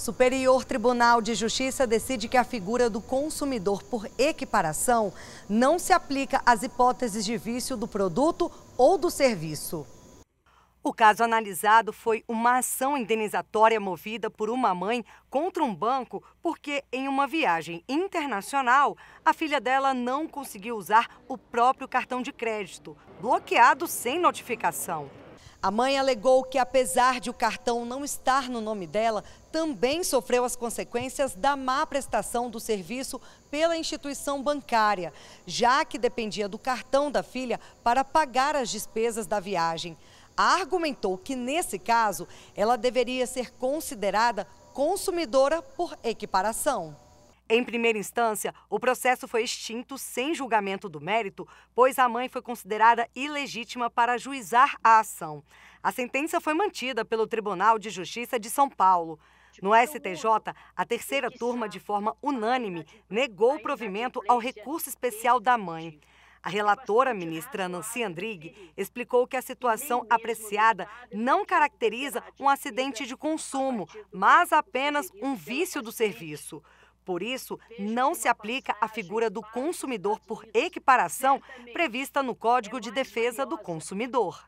Superior Tribunal de Justiça decide que a figura do consumidor por equiparação não se aplica às hipóteses de vício do produto ou do serviço. O caso analisado foi uma ação indenizatória movida por uma mãe contra um banco porque, em uma viagem internacional, a filha dela não conseguiu usar o próprio cartão de crédito, bloqueado sem notificação. A mãe alegou que, apesar de o cartão não estar no nome dela, também sofreu as consequências da má prestação do serviço pela instituição bancária, já que dependia do cartão da filha para pagar as despesas da viagem. Argumentou que, nesse caso, ela deveria ser considerada consumidora por equiparação. Em primeira instância, o processo foi extinto sem julgamento do mérito, pois a mãe foi considerada ilegítima para juizar a ação. A sentença foi mantida pelo Tribunal de Justiça de São Paulo. Tipo, no STJ, a terceira turma, de forma unânime, negou o provimento ao recurso especial da mãe. A relatora, ministra Nancy Andrighi, explicou que a situação apreciada não caracteriza um acidente de consumo, mas apenas um vício do serviço. Por isso, não se aplica a figura do consumidor por equiparação prevista no é Código de Defesa do Consumidor.